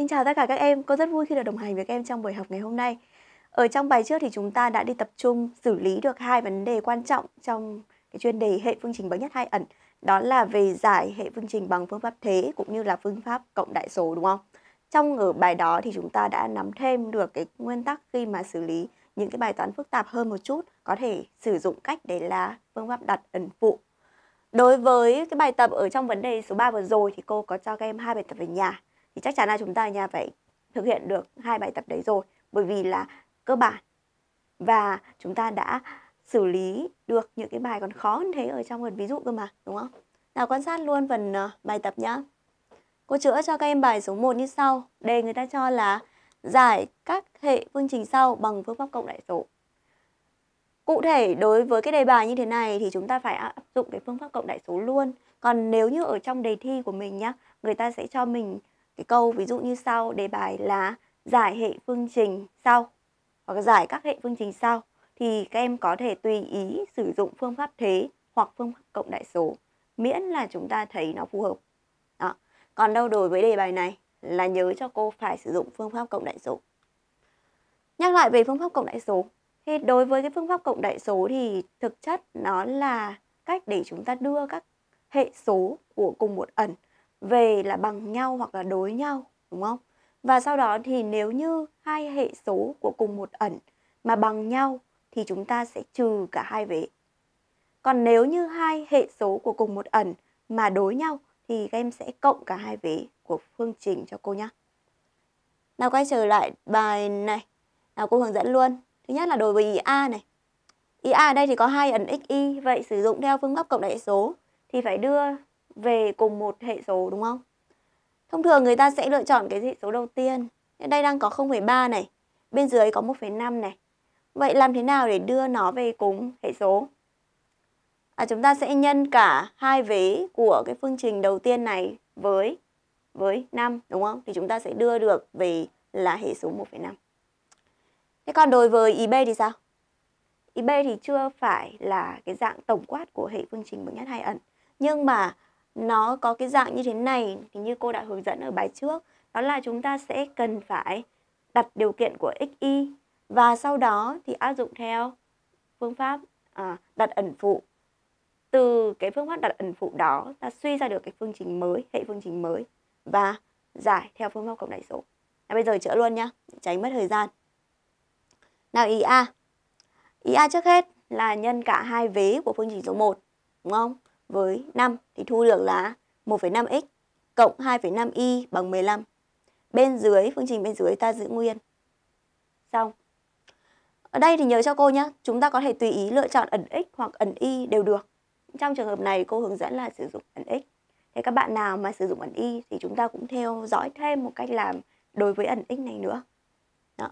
Xin chào tất cả các em, cô rất vui khi được đồng hành với các em trong buổi học ngày hôm nay. Ở trong bài trước thì chúng ta đã đi tập trung xử lý được hai vấn đề quan trọng trong cái chuyên đề hệ phương trình bậc nhất hai ẩn, đó là về giải hệ phương trình bằng phương pháp thế cũng như là phương pháp cộng đại số đúng không? Trong ở bài đó thì chúng ta đã nắm thêm được cái nguyên tắc khi mà xử lý những cái bài toán phức tạp hơn một chút, có thể sử dụng cách đấy là phương pháp đặt ẩn phụ Đối với cái bài tập ở trong vấn đề số 3 vừa rồi thì cô có cho các em hai bài tập về nhà thì chắc chắn là chúng ta ở nhà phải thực hiện được hai bài tập đấy rồi bởi vì là cơ bản và chúng ta đã xử lý được những cái bài còn khó hơn thế ở trong phần ví dụ cơ mà đúng không? Nào quan sát luôn phần ờ, bài tập nhá. Cô chữa cho các em bài số 1 như sau. Đề người ta cho là giải các hệ phương trình sau bằng phương pháp cộng đại số. Cụ thể đối với cái đề bài như thế này thì chúng ta phải áp dụng cái phương pháp cộng đại số luôn. Còn nếu như ở trong đề thi của mình nhá, người ta sẽ cho mình cái câu ví dụ như sau đề bài là giải hệ phương trình sau hoặc giải các hệ phương trình sau thì các em có thể tùy ý sử dụng phương pháp thế hoặc phương pháp cộng đại số miễn là chúng ta thấy nó phù hợp. Đó. Còn đâu đối với đề bài này là nhớ cho cô phải sử dụng phương pháp cộng đại số. Nhắc lại về phương pháp cộng đại số thì đối với cái phương pháp cộng đại số thì thực chất nó là cách để chúng ta đưa các hệ số của cùng một ẩn về là bằng nhau hoặc là đối nhau đúng không? Và sau đó thì nếu như hai hệ số của cùng một ẩn mà bằng nhau thì chúng ta sẽ trừ cả hai vế. Còn nếu như hai hệ số của cùng một ẩn mà đối nhau thì các em sẽ cộng cả hai vế của phương trình cho cô nhé. Nào quay trở lại bài này. Nào cô hướng dẫn luôn. Thứ nhất là đối với ý A này. Ý A ở đây thì có hai ẩn xy, vậy sử dụng theo phương pháp cộng đại số thì phải đưa về cùng một hệ số đúng không? Thông thường người ta sẽ lựa chọn cái hệ số đầu tiên. Đây đang có 0,3 này, bên dưới có 1,5 này. Vậy làm thế nào để đưa nó về cùng hệ số? À, chúng ta sẽ nhân cả hai vế của cái phương trình đầu tiên này với với 5 đúng không? Thì chúng ta sẽ đưa được về là hệ số 1,5. Thế còn đối với b thì sao? b thì chưa phải là cái dạng tổng quát của hệ phương trình bậc nhất hai ẩn. Nhưng mà nó có cái dạng như thế này thì như cô đã hướng dẫn ở bài trước đó là chúng ta sẽ cần phải đặt điều kiện của xy và sau đó thì áp dụng theo phương pháp à, đặt ẩn phụ từ cái phương pháp đặt ẩn phụ đó ta suy ra được cái phương trình mới hệ phương trình mới và giải theo phương pháp cộng đại số à, bây giờ chữa luôn nhá tránh mất thời gian nào ý a ý a trước hết là nhân cả hai vế của phương trình số 1 đúng không với 5 thì thu được là 1,5x cộng 2,5y bằng 15. Bên dưới, phương trình bên dưới ta giữ nguyên. Xong. Ở đây thì nhớ cho cô nhé, chúng ta có thể tùy ý lựa chọn ẩn x hoặc ẩn y đều được. Trong trường hợp này cô hướng dẫn là sử dụng ẩn x. Thế các bạn nào mà sử dụng ẩn y thì chúng ta cũng theo dõi thêm một cách làm đối với ẩn x này nữa. Đó.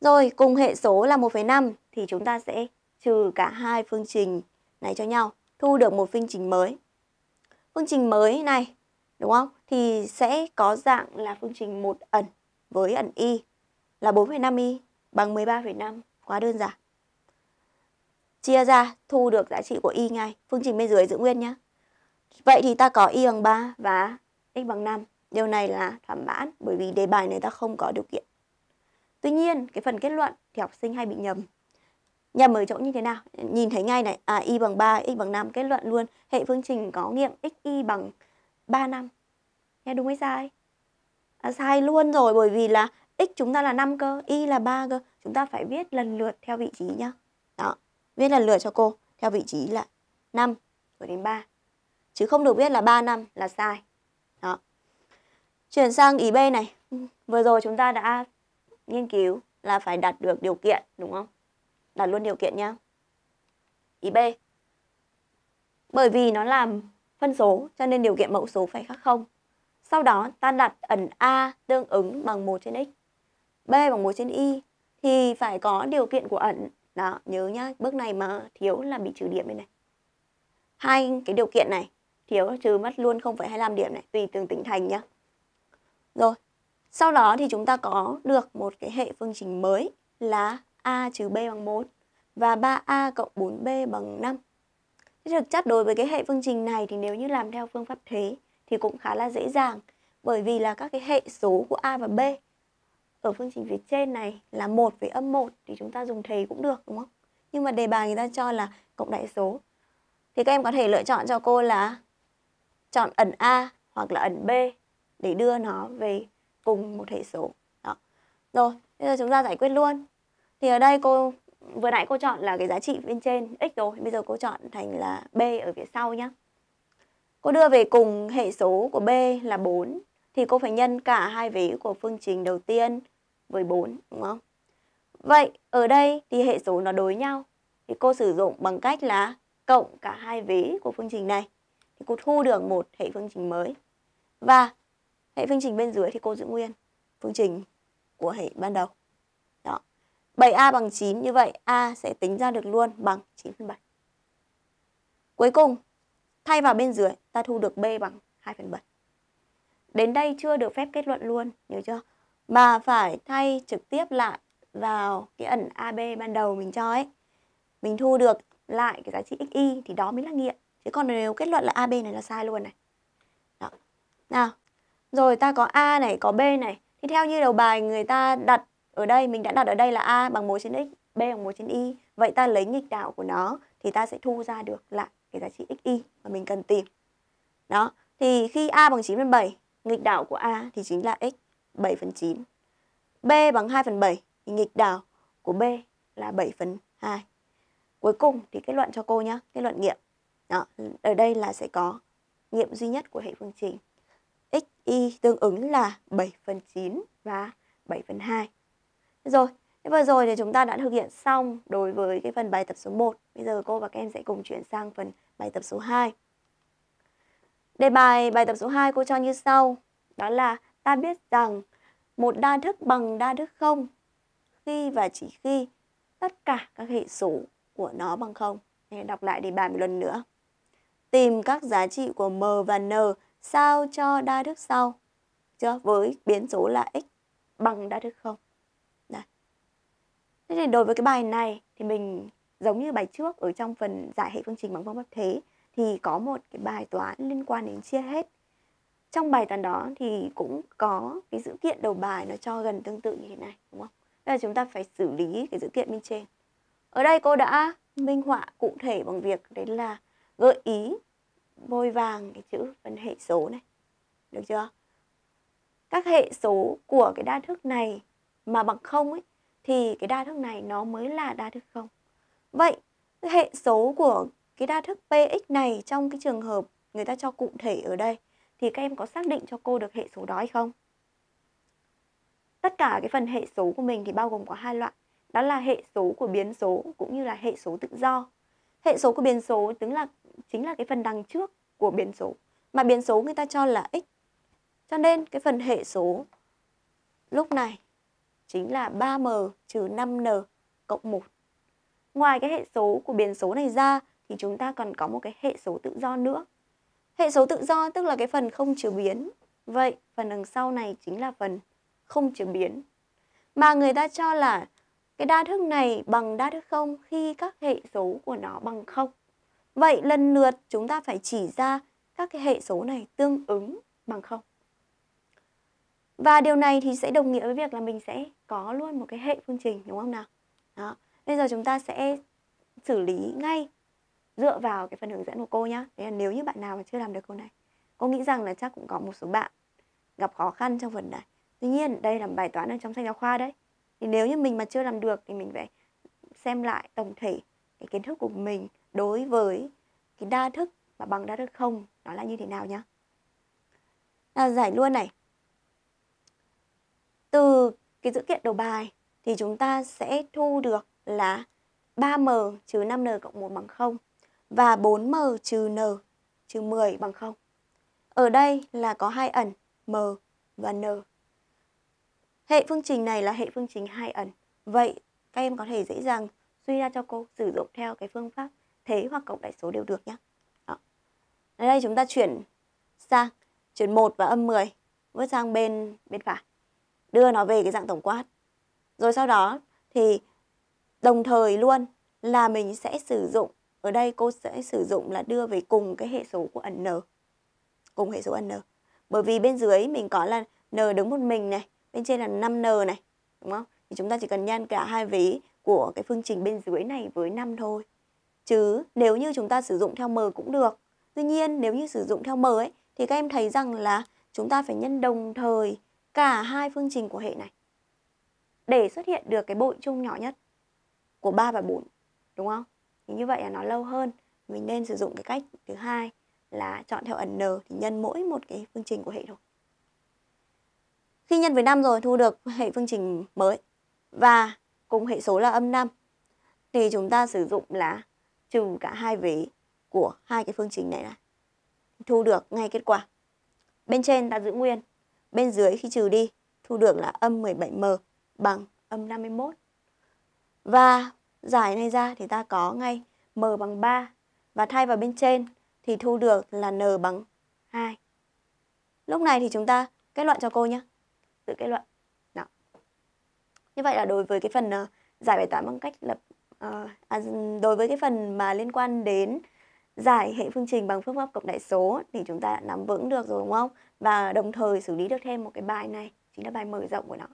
Rồi cùng hệ số là 1,5 thì chúng ta sẽ trừ cả hai phương trình này cho nhau thu được một phương trình mới. Phương trình mới này, đúng không? Thì sẽ có dạng là phương trình một ẩn với ẩn y là 4,5y bằng 13,5, quá đơn giản. Chia ra thu được giá trị của y ngay, phương trình bên dưới giữ nguyên nhé. Vậy thì ta có y bằng 3 và x bằng 5. Điều này là thỏa mãn bởi vì đề bài này ta không có điều kiện. Tuy nhiên, cái phần kết luận thì học sinh hay bị nhầm nhà mở chỗ như thế nào nhìn thấy ngay này à, y bằng 3 x bằng 5 kết luận luôn hệ phương trình có nghiệm x y bằng 3 năm nghe đúng hay sai à, sai luôn rồi bởi vì là x chúng ta là 5 cơ y là 3 cơ chúng ta phải viết lần lượt theo vị trí nhá đó viết lần lượt cho cô theo vị trí là 5 rồi đến 3 chứ không được viết là 3 năm là sai đó chuyển sang ý B này vừa rồi chúng ta đã nghiên cứu là phải đạt được điều kiện đúng không đặt luôn điều kiện nhé. Ý B. Bởi vì nó làm phân số cho nên điều kiện mẫu số phải khác không. Sau đó ta đặt ẩn A tương ứng bằng 1 trên x. B bằng 1 trên y thì phải có điều kiện của ẩn. Đó, nhớ nhá, bước này mà thiếu là bị trừ điểm đây này. Hai cái điều kiện này thiếu trừ mất luôn 0,25 điểm này, tùy từng tỉnh thành nhá. Rồi, sau đó thì chúng ta có được một cái hệ phương trình mới là a trừ b bằng 1 và 3a cộng 4b bằng 5. Thực chất đối với cái hệ phương trình này thì nếu như làm theo phương pháp thế thì cũng khá là dễ dàng bởi vì là các cái hệ số của a và b ở phương trình phía trên này là 1 với âm 1 thì chúng ta dùng thế cũng được đúng không? Nhưng mà đề bài người ta cho là cộng đại số. Thì các em có thể lựa chọn cho cô là chọn ẩn a hoặc là ẩn b để đưa nó về cùng một hệ số. Đó. Rồi, bây giờ chúng ta giải quyết luôn thì ở đây cô vừa nãy cô chọn là cái giá trị bên trên x rồi bây giờ cô chọn thành là b ở phía sau nhé cô đưa về cùng hệ số của b là 4 thì cô phải nhân cả hai vế của phương trình đầu tiên với 4 đúng không vậy ở đây thì hệ số nó đối nhau thì cô sử dụng bằng cách là cộng cả hai vế của phương trình này thì cô thu được một hệ phương trình mới và hệ phương trình bên dưới thì cô giữ nguyên phương trình của hệ ban đầu 7A bằng 9 như vậy A sẽ tính ra được luôn bằng 9 phần 7. Cuối cùng, thay vào bên dưới ta thu được B bằng 2 phần 7. Đến đây chưa được phép kết luận luôn, nhớ chưa? Mà phải thay trực tiếp lại vào cái ẩn AB ban đầu mình cho ấy. Mình thu được lại cái giá trị xy thì đó mới là nghiệm. Chứ còn nếu kết luận là AB này là sai luôn này. Đó. Nào, rồi ta có A này, có B này. Thì theo như đầu bài người ta đặt ở đây mình đã đặt ở đây là a bằng 1 trên x, b bằng 1 trên y. Vậy ta lấy nghịch đạo của nó thì ta sẽ thu ra được lại cái giá trị xy mà mình cần tìm. Đó, thì khi a bằng 9 phần 7, nghịch đạo của a thì chính là x 7 phần 9. b bằng 2 phần 7 thì nghịch đạo của b là 7 phần 2. Cuối cùng thì kết luận cho cô nhé, kết luận nghiệm. Đó, ở đây là sẽ có nghiệm duy nhất của hệ phương trình. xy tương ứng là 7 phần 9 và 7 phần 2. Rồi, vừa rồi thì chúng ta đã thực hiện xong đối với cái phần bài tập số 1. Bây giờ cô và các em sẽ cùng chuyển sang phần bài tập số 2. Đề bài bài tập số 2 cô cho như sau. Đó là ta biết rằng một đa thức bằng đa thức không khi và chỉ khi tất cả các hệ số của nó bằng không. Em đọc lại đề bài một lần nữa. Tìm các giá trị của m và n sao cho đa thức sau chưa với biến số là x bằng đa thức không. Thế thì đối với cái bài này thì mình giống như bài trước ở trong phần giải hệ phương trình bằng phương pháp thế thì có một cái bài toán liên quan đến chia hết. Trong bài toán đó thì cũng có cái dữ kiện đầu bài nó cho gần tương tự như thế này đúng không? Bây giờ chúng ta phải xử lý cái dữ kiện bên trên. Ở đây cô đã minh họa cụ thể bằng việc đấy là gợi ý bôi vàng cái chữ phần hệ số này. Được chưa? Các hệ số của cái đa thức này mà bằng không ấy thì cái đa thức này nó mới là đa thức không. Vậy hệ số của cái đa thức px này trong cái trường hợp người ta cho cụ thể ở đây thì các em có xác định cho cô được hệ số đó hay không? Tất cả cái phần hệ số của mình thì bao gồm có hai loại, đó là hệ số của biến số cũng như là hệ số tự do. Hệ số của biến số tức là chính là cái phần đằng trước của biến số mà biến số người ta cho là x. Cho nên cái phần hệ số lúc này chính là 3m trừ 5n cộng 1. Ngoài cái hệ số của biến số này ra thì chúng ta còn có một cái hệ số tự do nữa. Hệ số tự do tức là cái phần không chứa biến. Vậy phần đằng sau này chính là phần không chứa biến. Mà người ta cho là cái đa thức này bằng đa thức không khi các hệ số của nó bằng không. Vậy lần lượt chúng ta phải chỉ ra các cái hệ số này tương ứng bằng không. Và điều này thì sẽ đồng nghĩa với việc là mình sẽ có luôn một cái hệ phương trình đúng không nào? Đó. Bây giờ chúng ta sẽ xử lý ngay dựa vào cái phần hướng dẫn của cô nhá. Đấy là nếu như bạn nào mà chưa làm được câu này, cô nghĩ rằng là chắc cũng có một số bạn gặp khó khăn trong phần này. Tuy nhiên đây là bài toán ở trong sách giáo khoa đấy. Thì nếu như mình mà chưa làm được thì mình phải xem lại tổng thể cái kiến thức của mình đối với cái đa thức và bằng đa thức không nó là như thế nào nhá. Là giải luôn này từ cái dữ kiện đầu bài thì chúng ta sẽ thu được là 3m trừ 5n cộng 1 bằng 0 và 4m trừ n trừ 10 bằng 0. Ở đây là có hai ẩn m và n. Hệ phương trình này là hệ phương trình hai ẩn. Vậy các em có thể dễ dàng suy ra cho cô sử dụng theo cái phương pháp thế hoặc cộng đại số đều được nhé. Đó. Ở đây chúng ta chuyển sang chuyển 1 và âm 10 vớt sang bên bên phải đưa nó về cái dạng tổng quát rồi sau đó thì đồng thời luôn là mình sẽ sử dụng ở đây cô sẽ sử dụng là đưa về cùng cái hệ số của ẩn n cùng hệ số n bởi vì bên dưới mình có là n đứng một mình này bên trên là 5n này đúng không thì chúng ta chỉ cần nhân cả hai vế của cái phương trình bên dưới này với 5 thôi chứ nếu như chúng ta sử dụng theo m cũng được tuy nhiên nếu như sử dụng theo m ấy thì các em thấy rằng là chúng ta phải nhân đồng thời cả hai phương trình của hệ này để xuất hiện được cái bội chung nhỏ nhất của 3 và 4 đúng không? Thì như vậy là nó lâu hơn mình nên sử dụng cái cách thứ hai là chọn theo ẩn n thì nhân mỗi một cái phương trình của hệ thôi. Khi nhân với 5 rồi thu được hệ phương trình mới và cùng hệ số là âm 5 thì chúng ta sử dụng là trừ cả hai vế của hai cái phương trình này là thu được ngay kết quả. Bên trên ta giữ nguyên Bên dưới khi trừ đi, thu được là âm 17m bằng âm 51. Và giải này ra thì ta có ngay m bằng 3 và thay vào bên trên thì thu được là n bằng 2. Lúc này thì chúng ta kết luận cho cô nhé. Tự kết luận. nào Như vậy là đối với cái phần uh, giải bài toán bằng cách lập uh, à, đối với cái phần mà liên quan đến giải hệ phương trình bằng phương pháp cộng đại số thì chúng ta đã nắm vững được rồi đúng không? Và đồng thời xử lý được thêm một cái bài này, chính là bài mở rộng của nó.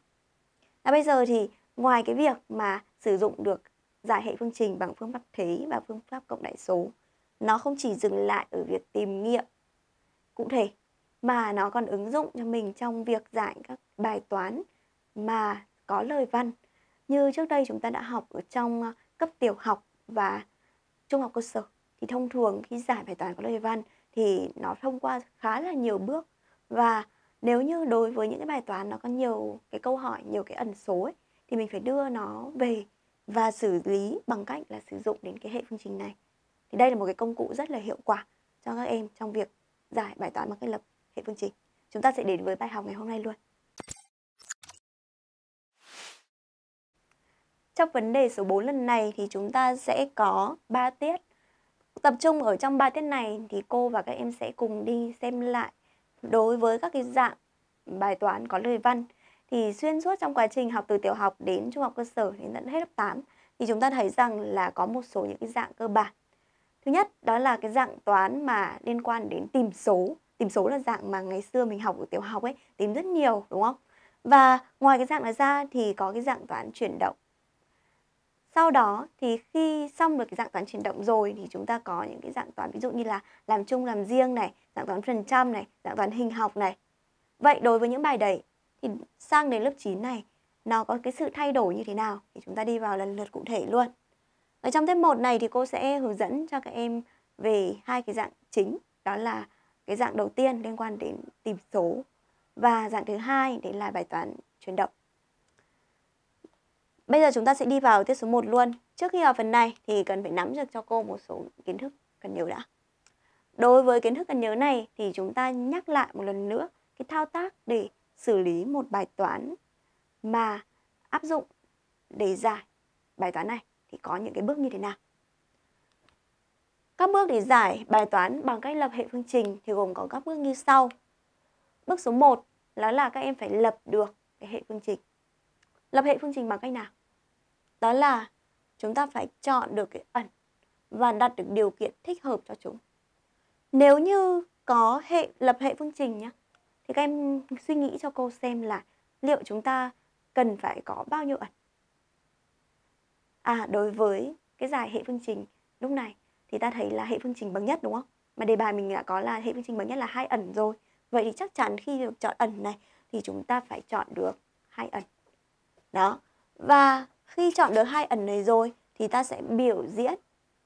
À, bây giờ thì ngoài cái việc mà sử dụng được giải hệ phương trình bằng phương pháp thế và phương pháp cộng đại số, nó không chỉ dừng lại ở việc tìm nghiệm cụ thể mà nó còn ứng dụng cho mình trong việc giải các bài toán mà có lời văn như trước đây chúng ta đã học ở trong ờ, cấp tiểu học và trung học cơ sở thì thông thường khi giải bài toán có lời văn thì nó thông qua khá là nhiều bước và nếu như đối với những cái bài toán nó có nhiều cái câu hỏi nhiều cái ẩn số ấy, thì mình phải đưa nó về và xử lý bằng cách là sử dụng đến cái hệ phương trình này thì đây là một cái công cụ rất là hiệu quả cho các em trong việc giải bài toán bằng cách lập hệ phương trình chúng ta sẽ đến với bài học ngày hôm nay luôn trong vấn đề số 4 lần này thì chúng ta sẽ có 3 tiết tập trung ở trong bài tiết này thì cô và các em sẽ cùng đi xem lại đối với các cái dạng bài toán có lời văn thì xuyên suốt trong quá trình học từ tiểu học đến trung học cơ sở đến tận hết lớp 8 thì chúng ta thấy rằng là có một số những cái dạng cơ bản. Thứ nhất đó là cái dạng toán mà liên quan đến tìm số. Tìm số là dạng mà ngày xưa mình học ở tiểu học ấy, tìm rất nhiều đúng không? Và ngoài cái dạng này ra thì có cái dạng toán chuyển động sau đó thì khi xong được cái dạng toán chuyển động rồi thì chúng ta có những cái dạng toán ví dụ như là làm chung làm riêng này dạng toán phần trăm này dạng toán hình học này vậy đối với những bài đấy thì sang đến lớp 9 này nó có cái sự thay đổi như thế nào thì chúng ta đi vào lần lượt cụ thể luôn ở trong tiết 1 này thì cô sẽ hướng dẫn cho các em về hai cái dạng chính đó là cái dạng đầu tiên liên quan đến tìm số và dạng thứ hai đấy là bài toán chuyển động Bây giờ chúng ta sẽ đi vào tiết số 1 luôn. Trước khi vào phần này thì cần phải nắm được cho cô một số kiến thức cần nhớ đã. Đối với kiến thức cần nhớ này thì chúng ta nhắc lại một lần nữa cái thao tác để xử lý một bài toán mà áp dụng để giải bài toán này thì có những cái bước như thế nào. Các bước để giải bài toán bằng cách lập hệ phương trình thì gồm có các bước như sau. Bước số 1 đó là các em phải lập được cái hệ phương trình Lập hệ phương trình bằng cách nào? Đó là chúng ta phải chọn được cái ẩn và đặt được điều kiện thích hợp cho chúng. Nếu như có hệ lập hệ phương trình nhé, thì các em suy nghĩ cho cô xem là liệu chúng ta cần phải có bao nhiêu ẩn. À, đối với cái giải hệ phương trình lúc này thì ta thấy là hệ phương trình bằng nhất đúng không? Mà đề bài mình đã có là hệ phương trình bằng nhất là hai ẩn rồi. Vậy thì chắc chắn khi được chọn ẩn này thì chúng ta phải chọn được hai ẩn đó và khi chọn được hai ẩn này rồi thì ta sẽ biểu diễn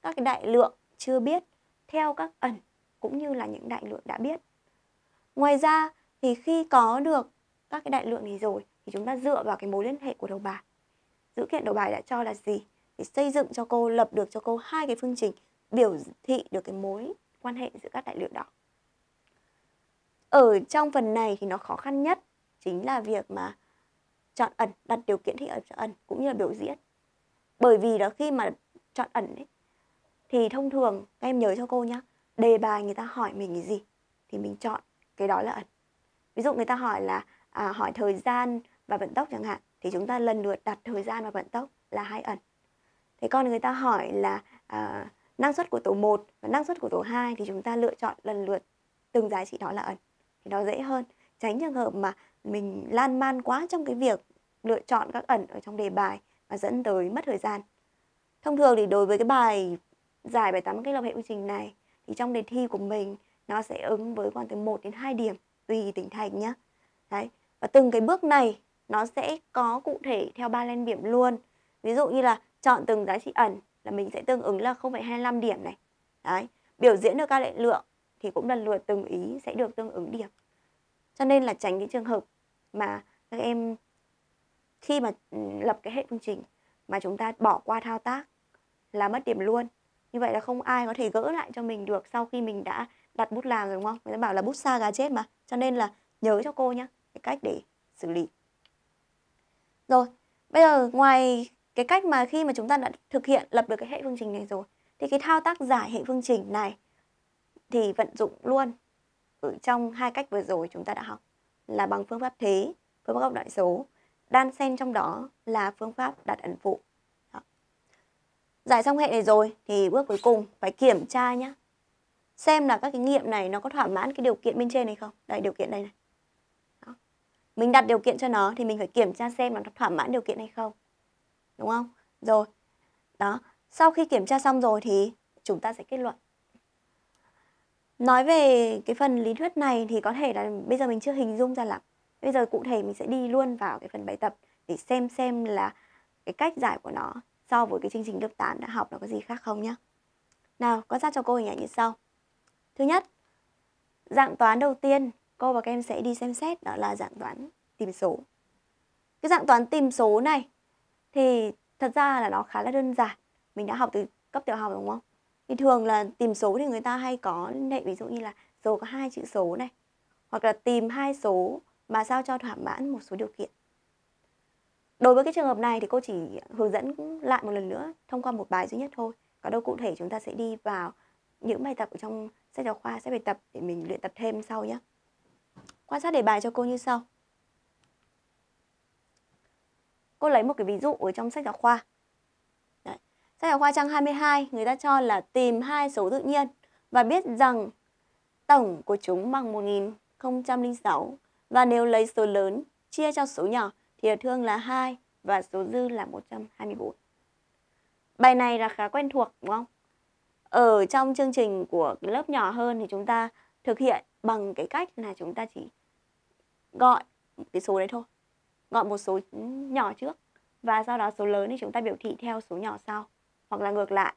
các cái đại lượng chưa biết theo các ẩn cũng như là những đại lượng đã biết ngoài ra thì khi có được các cái đại lượng này rồi thì chúng ta dựa vào cái mối liên hệ của đầu bài dữ kiện đầu bài đã cho là gì thì xây dựng cho cô lập được cho cô hai cái phương trình biểu thị được cái mối quan hệ giữa các đại lượng đó ở trong phần này thì nó khó khăn nhất chính là việc mà chọn ẩn đặt điều kiện thích hợp chọn ẩn cũng như là biểu diễn bởi vì là khi mà chọn ẩn ấy, thì thông thường em nhớ cho cô nhá đề bài người ta hỏi mình cái gì thì mình chọn cái đó là ẩn ví dụ người ta hỏi là à, hỏi thời gian và vận tốc chẳng hạn thì chúng ta lần lượt đặt thời gian và vận tốc là hai ẩn thế còn người ta hỏi là à, năng suất của tổ 1 và năng suất của tổ 2 thì chúng ta lựa chọn lần lượt từng giá trị đó là ẩn thì nó dễ hơn tránh trường hợp mà mình lan man quá trong cái việc lựa chọn các ẩn ở trong đề bài và dẫn tới mất thời gian. Thông thường thì đối với cái bài giải bài toán cái lập hệ quy trình này thì trong đề thi của mình nó sẽ ứng với khoảng từ 1 đến 2 điểm tùy tỉnh thành nhé. Đấy. Và từng cái bước này nó sẽ có cụ thể theo ba lên điểm luôn. Ví dụ như là chọn từng giá trị ẩn là mình sẽ tương ứng là 0,25 điểm này. Đấy. Biểu diễn được các lệnh lượng thì cũng lần lượt từng ý sẽ được tương ứng điểm cho nên là tránh cái trường hợp mà các em khi mà ừ, lập cái hệ phương trình mà chúng ta bỏ qua thao tác là mất điểm luôn như vậy là không ai có thể gỡ lại cho mình được sau khi mình đã đặt bút làm rồi đúng không người ta bảo là bút xa gà chết mà cho nên là nhớ cho cô nhé cái cách để xử lý rồi bây giờ ngoài cái cách mà khi mà chúng ta đã thực hiện lập được cái hệ phương trình này rồi thì cái thao tác giải hệ phương trình này thì vận dụng luôn ở trong hai cách vừa rồi chúng ta đã học là bằng phương pháp thế, phương pháp đại số, đan xen trong đó là phương pháp đặt ẩn phụ. Đó. Giải xong hệ này rồi thì bước cuối cùng phải kiểm tra nhé. Xem là các cái nghiệm này nó có thỏa mãn cái điều kiện bên trên này không? Đây điều kiện đây này. Đó. Mình đặt điều kiện cho nó thì mình phải kiểm tra xem là nó thỏa mãn điều kiện hay không. Đúng không? Rồi. Đó, sau khi kiểm tra xong rồi thì chúng ta sẽ kết luận Nói về cái phần lý thuyết này thì có thể là bây giờ mình chưa hình dung ra lắm. Bây giờ cụ thể mình sẽ đi luôn vào cái phần bài tập để xem xem là cái cách giải của nó so với cái chương trình lớp 8 đã học nó có gì khác không nhá. Nào, có ra cho cô hình ảnh như sau. Thứ nhất, dạng toán đầu tiên cô và các em sẽ đi xem xét đó là dạng toán tìm số. Cái dạng toán tìm số này thì thật ra là nó khá là đơn giản. Mình đã học từ cấp tiểu học đúng không? thì thường là tìm số thì người ta hay có hệ ví dụ như là số có hai chữ số này hoặc là tìm hai số mà sao cho thỏa mãn một số điều kiện đối với cái trường hợp này thì cô chỉ hướng dẫn lại một lần nữa thông qua một bài duy nhất thôi còn đâu cụ thể chúng ta sẽ đi vào những bài tập ở trong sách giáo khoa sách bài tập để mình luyện tập thêm sau nhé quan sát đề bài cho cô như sau cô lấy một cái ví dụ ở trong sách giáo khoa Sách giáo khoa trang 22 người ta cho là tìm hai số tự nhiên và biết rằng tổng của chúng bằng 1006 và nếu lấy số lớn chia cho số nhỏ thì thương là 2 và số dư là 124. Bài này là khá quen thuộc đúng không? Ở trong chương trình của lớp nhỏ hơn thì chúng ta thực hiện bằng cái cách là chúng ta chỉ gọi cái số đấy thôi. Gọi một số nhỏ trước và sau đó số lớn thì chúng ta biểu thị theo số nhỏ sau hoặc là ngược lại.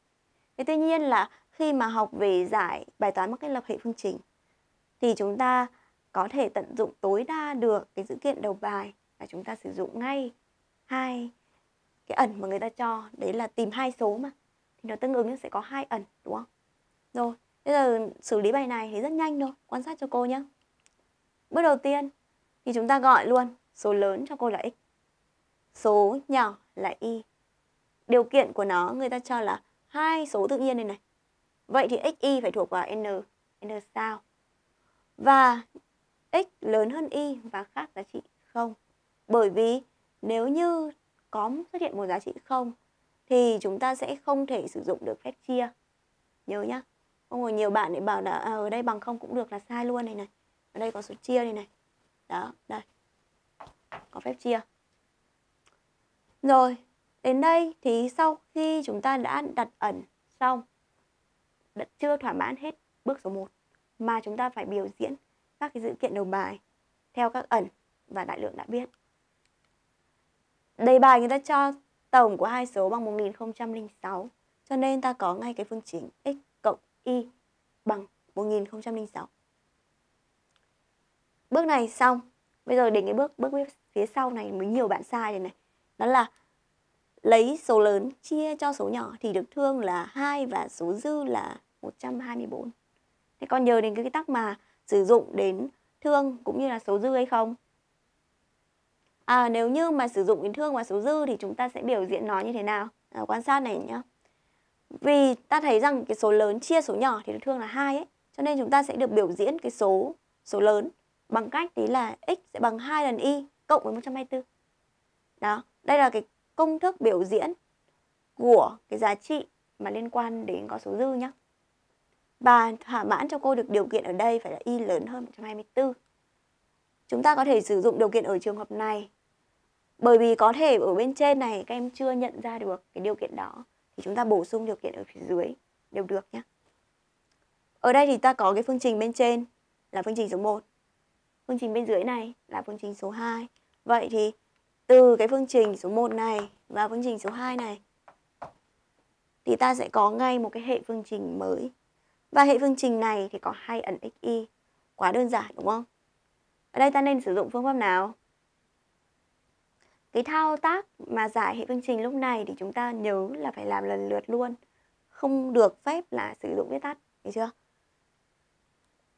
Thế tuy nhiên là khi mà học về giải bài toán một cách lập hệ phương trình thì chúng ta có thể tận dụng tối đa được cái dữ kiện đầu bài và chúng ta sử dụng ngay hai cái ẩn mà người ta cho đấy là tìm hai số mà thì nó tương ứng sẽ có hai ẩn đúng không rồi bây giờ xử lý bài này thì rất nhanh thôi quan sát cho cô nhé bước đầu tiên thì chúng ta gọi luôn số lớn cho cô là x số nhỏ là y điều kiện của nó người ta cho là hai số tự nhiên này này. Vậy thì x y phải thuộc vào n n sao. Và x lớn hơn y và khác giá trị 0. Bởi vì nếu như có xuất hiện một giá trị 0 thì chúng ta sẽ không thể sử dụng được phép chia. Nhớ nhá. Không ngờ nhiều bạn lại bảo là à, ở đây bằng không cũng được là sai luôn này này. Ở đây có số chia đây này. Đó, đây. Có phép chia. Rồi, Đến đây thì sau khi chúng ta đã đặt ẩn xong, đã chưa thỏa mãn hết bước số 1 mà chúng ta phải biểu diễn các cái dữ kiện đầu bài theo các ẩn và đại lượng đã biết. Đề bài người ta cho tổng của hai số bằng 1006, cho nên ta có ngay cái phương trình x cộng y bằng 1006. Bước này xong, bây giờ đến cái bước bước phía sau này mới nhiều bạn sai này này. Đó là lấy số lớn chia cho số nhỏ thì được thương là 2 và số dư là 124. Thế con nhớ đến cái tắc mà sử dụng đến thương cũng như là số dư hay không? À, nếu như mà sử dụng đến thương và số dư thì chúng ta sẽ biểu diễn nó như thế nào? À, quan sát này nhá. Vì ta thấy rằng cái số lớn chia số nhỏ thì được thương là 2 ấy. Cho nên chúng ta sẽ được biểu diễn cái số số lớn bằng cách đấy là x sẽ bằng 2 lần y cộng với 124. Đó, đây là cái công thức biểu diễn của cái giá trị mà liên quan đến có số dư nhé. Và thỏa mãn cho cô được điều kiện ở đây phải là y lớn hơn 124. Chúng ta có thể sử dụng điều kiện ở trường hợp này bởi vì có thể ở bên trên này các em chưa nhận ra được cái điều kiện đó thì chúng ta bổ sung điều kiện ở phía dưới đều được nhé. Ở đây thì ta có cái phương trình bên trên là phương trình số 1. Phương trình bên dưới này là phương trình số 2. Vậy thì từ cái phương trình số 1 này và phương trình số 2 này thì ta sẽ có ngay một cái hệ phương trình mới. Và hệ phương trình này thì có hai ẩn xy. Quá đơn giản đúng không? Ở đây ta nên sử dụng phương pháp nào? Cái thao tác mà giải hệ phương trình lúc này thì chúng ta nhớ là phải làm lần lượt luôn. Không được phép là sử dụng viết tắt, được chưa?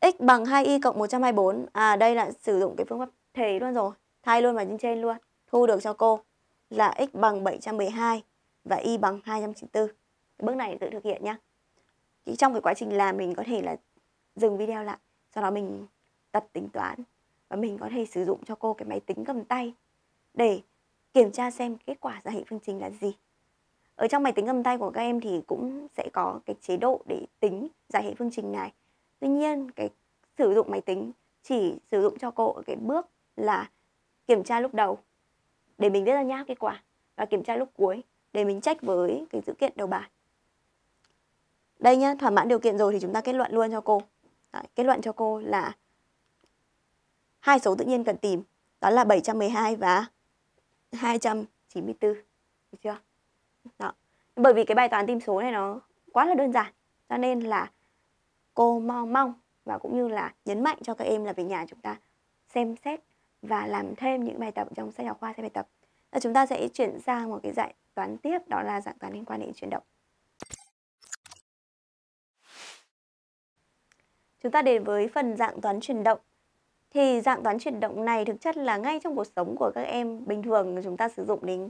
x bằng 2y cộng 124. À đây là sử dụng cái phương pháp thề luôn rồi, thay luôn vào trên trên luôn thu được cho cô là x bằng 712 và y bằng 294. Cái bước này tự thực hiện nhé. Thì trong cái quá trình làm mình có thể là dừng video lại, sau đó mình tập tính toán và mình có thể sử dụng cho cô cái máy tính cầm tay để kiểm tra xem kết quả giải phương trình là gì. Ở trong máy tính cầm tay của các em thì cũng sẽ có cái chế độ để tính giải hệ phương trình này. Tuy nhiên cái sử dụng máy tính chỉ sử dụng cho cô ở cái bước là kiểm tra lúc đầu để mình viết ra nháp kết quả và kiểm tra lúc cuối để mình check với cái dữ kiện đầu bài. Đây nhá, thỏa mãn điều kiện rồi thì chúng ta kết luận luôn cho cô. Đấy, kết luận cho cô là hai số tự nhiên cần tìm đó là 712 và 294. Được chưa? Đó. Bởi vì cái bài toán tìm số này nó quá là đơn giản cho nên là cô mong mong và cũng như là nhấn mạnh cho các em là về nhà chúng ta xem xét và làm thêm những bài tập trong sách giáo khoa theo bài tập. Và chúng ta sẽ chuyển sang một cái dạy toán tiếp đó là dạng toán liên quan đến chuyển động. Chúng ta đến với phần dạng toán chuyển động. Thì dạng toán chuyển động này thực chất là ngay trong cuộc sống của các em bình thường chúng ta sử dụng đến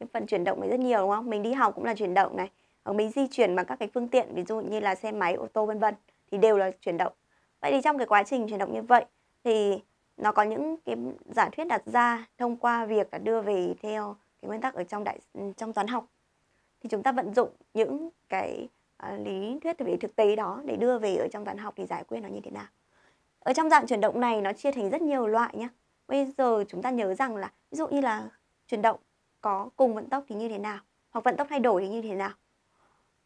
cái phần chuyển động này rất nhiều đúng không? Mình đi học cũng là chuyển động này, hoặc mình di chuyển bằng các cái phương tiện ví dụ như là xe máy, ô tô vân vân thì đều là chuyển động. Vậy thì trong cái quá trình chuyển động như vậy thì nó có những cái giả thuyết đặt ra thông qua việc là đưa về theo cái nguyên tắc ở trong đại ừ, trong toán học thì chúng ta vận dụng những cái uh, lý thuyết về thực tế đó để đưa về ở trong toán học thì giải quyết nó như thế nào ở trong dạng chuyển động này nó chia thành rất nhiều loại nhé bây giờ chúng ta nhớ rằng là ví dụ như là chuyển động có cùng vận tốc thì như thế nào hoặc vận tốc thay đổi thì như thế nào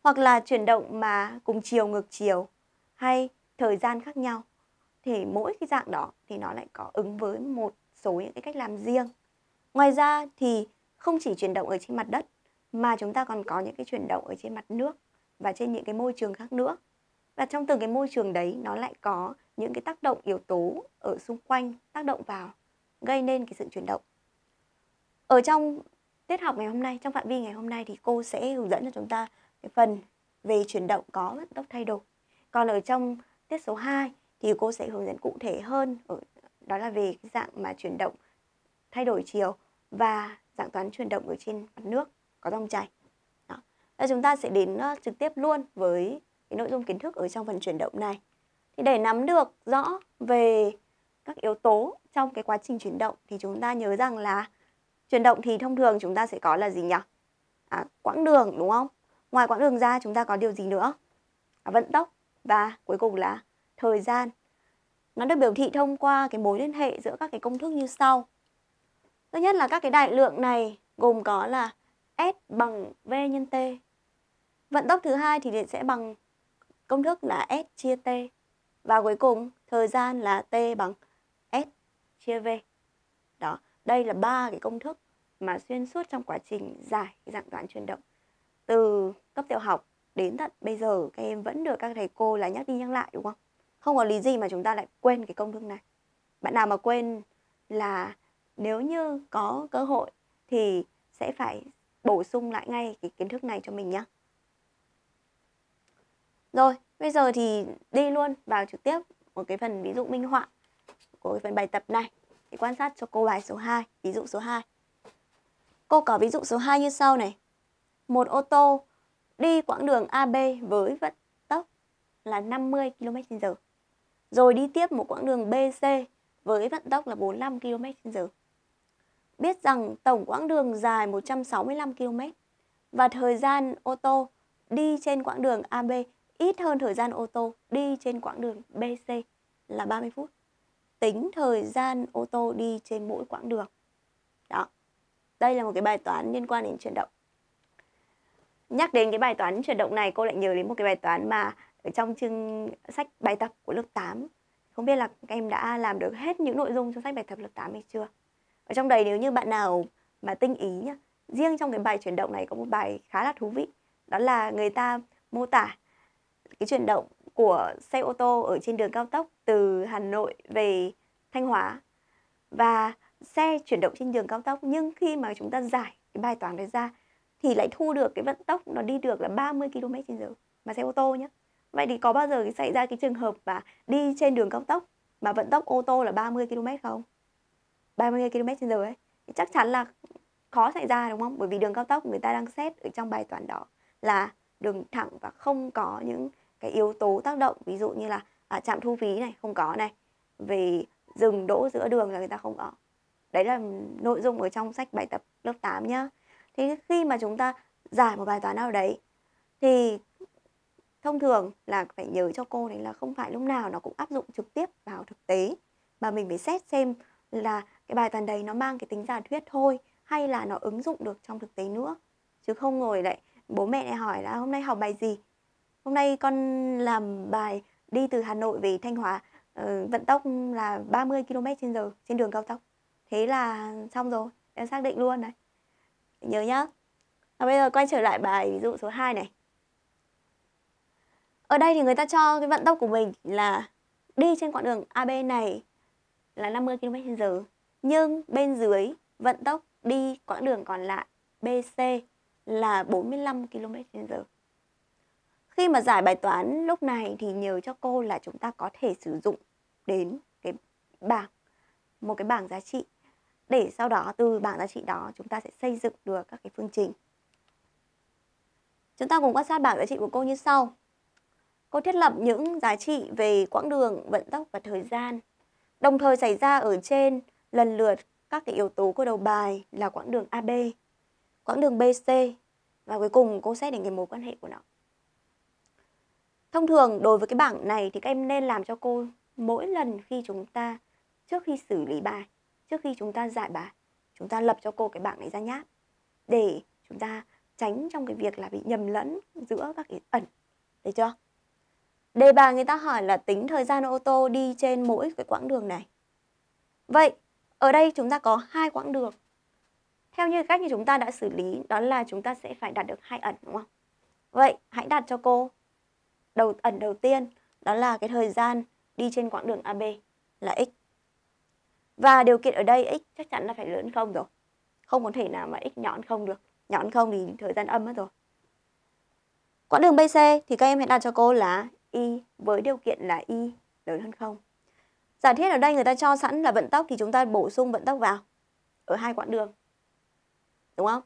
hoặc là chuyển động mà cùng chiều ngược chiều hay thời gian khác nhau thì mỗi cái dạng đó thì nó lại có ứng với một số những cái cách làm riêng. Ngoài ra thì không chỉ chuyển động ở trên mặt đất mà chúng ta còn có những cái chuyển động ở trên mặt nước và trên những cái môi trường khác nữa. Và trong từng cái môi trường đấy nó lại có những cái tác động yếu tố ở xung quanh tác động vào gây nên cái sự chuyển động. Ở trong tiết học ngày hôm nay, trong phạm vi ngày hôm nay thì cô sẽ hướng dẫn cho chúng ta cái phần về chuyển động có vận tốc thay đổi. Còn ở trong tiết số 2 thì cô sẽ hướng dẫn cụ thể hơn ở đó là về dạng mà chuyển động thay đổi chiều và dạng toán chuyển động ở trên mặt nước có dòng chảy. Đó. Và chúng ta sẽ đến ờ, trực tiếp luôn với cái nội dung kiến thức ở trong phần chuyển động này. Thì để nắm được rõ về các yếu tố trong cái quá trình chuyển động thì chúng ta nhớ rằng là chuyển động thì thông thường chúng ta sẽ có là gì nhỉ? À, quãng đường đúng không? Ngoài quãng đường ra chúng ta có điều gì nữa? À, vận tốc và cuối cùng là thời gian. Nó được biểu thị thông qua cái mối liên hệ giữa các cái công thức như sau. Thứ nhất là các cái đại lượng này gồm có là S bằng V nhân T. Vận tốc thứ hai thì sẽ bằng công thức là S chia T. Và cuối cùng thời gian là T bằng S chia V. Đó, đây là ba cái công thức mà xuyên suốt trong quá trình giải dạng toán chuyển động. Từ cấp tiểu học đến tận bây giờ các em vẫn được các thầy cô là nhắc đi nhắc lại đúng không? không có lý gì mà chúng ta lại quên cái công thức này bạn nào mà quên là nếu như có cơ hội thì sẽ phải bổ sung lại ngay cái kiến thức này cho mình nhé rồi bây giờ thì đi luôn vào trực tiếp một cái phần ví dụ minh họa của cái phần bài tập này thì quan sát cho cô bài số 2, ví dụ số 2. Cô có ví dụ số 2 như sau này. Một ô tô đi quãng đường AB với vận tốc là 50 km/h rồi đi tiếp một quãng đường BC với vận tốc là 45 km/h. Biết rằng tổng quãng đường dài 165 km và thời gian ô tô đi trên quãng đường AB ít hơn thời gian ô tô đi trên quãng đường BC là 30 phút. Tính thời gian ô tô đi trên mỗi quãng đường. Đó. Đây là một cái bài toán liên quan đến chuyển động. Nhắc đến cái bài toán chuyển động này, cô lại nhớ đến một cái bài toán mà ở trong chương sách bài tập của lớp 8 không biết là các em đã làm được hết những nội dung trong sách bài tập lớp 8 hay chưa ở trong đấy nếu như bạn nào mà tinh ý nhá riêng trong cái bài chuyển động này có một bài khá là thú vị đó là người ta mô tả cái chuyển động của xe ô tô ở trên đường cao tốc từ Hà Nội về Thanh Hóa và xe chuyển động trên đường cao tốc nhưng khi mà chúng ta giải cái bài toán đấy ra thì lại thu được cái vận tốc nó đi được là 30 km trên giờ mà xe ô tô nhé Vậy thì có bao giờ xảy ra cái trường hợp và đi trên đường cao tốc mà vận tốc ô tô là 30 km không? 30 km trên giờ ấy thì chắc chắn là khó xảy ra đúng không? Bởi vì đường cao tốc người ta đang xét ở trong bài toán đó là đường thẳng và không có những cái yếu tố tác động ví dụ như là à, trạm thu phí này không có này về dừng đỗ giữa đường là người ta không có đấy là nội dung ở trong sách bài tập lớp 8 nhá thì khi mà chúng ta giải một bài toán nào đấy thì thông thường là phải nhớ cho cô đấy là không phải lúc nào nó cũng áp dụng trực tiếp vào thực tế mà mình phải xét xem là cái bài toàn đấy nó mang cái tính giả thuyết thôi hay là nó ứng dụng được trong thực tế nữa chứ không ngồi lại bố mẹ lại hỏi là hôm nay học bài gì hôm nay con làm bài đi từ Hà Nội về Thanh Hóa uh, vận tốc là 30 km trên giờ trên đường cao tốc thế là xong rồi em xác định luôn này nhớ nhá và bây giờ quay trở lại bài ví dụ số 2 này ở đây thì người ta cho cái vận tốc của mình là đi trên quãng đường AB này là 50 km/h nhưng bên dưới vận tốc đi quãng đường còn lại BC là 45 km/h. Khi mà giải bài toán lúc này thì nhờ cho cô là chúng ta có thể sử dụng đến cái bảng một cái bảng giá trị để sau đó từ bảng giá trị đó chúng ta sẽ xây dựng được các cái phương trình. Chúng ta cùng quan sát bảng giá trị của cô như sau cô thiết lập những giá trị về quãng đường, vận tốc và thời gian. Đồng thời xảy ra ở trên lần lượt các cái yếu tố của đầu bài là quãng đường AB, quãng đường BC và cuối cùng cô xét đến cái mối quan hệ của nó. Thông thường đối với cái bảng này thì các em nên làm cho cô mỗi lần khi chúng ta trước khi xử lý bài, trước khi chúng ta giải bài, chúng ta lập cho cô cái bảng này ra nháp để chúng ta tránh trong cái việc là bị nhầm lẫn giữa các cái ẩn. Được chưa? Đề bài người ta hỏi là tính thời gian ô tô đi trên mỗi cái quãng đường này. Vậy, ở đây chúng ta có hai quãng đường. Theo như cách như chúng ta đã xử lý, đó là chúng ta sẽ phải đặt được hai ẩn đúng không? Vậy, hãy đặt cho cô đầu ẩn đầu tiên đó là cái thời gian đi trên quãng đường AB là x. Và điều kiện ở đây x chắc chắn là phải lớn không rồi. Không có thể nào mà x nhọn không được. Nhọn không thì thời gian âm hết rồi. Quãng đường BC thì các em hãy đặt cho cô là y với điều kiện là y lớn hơn không. Giả thiết ở đây người ta cho sẵn là vận tốc thì chúng ta bổ sung vận tốc vào ở hai quãng đường. Đúng không?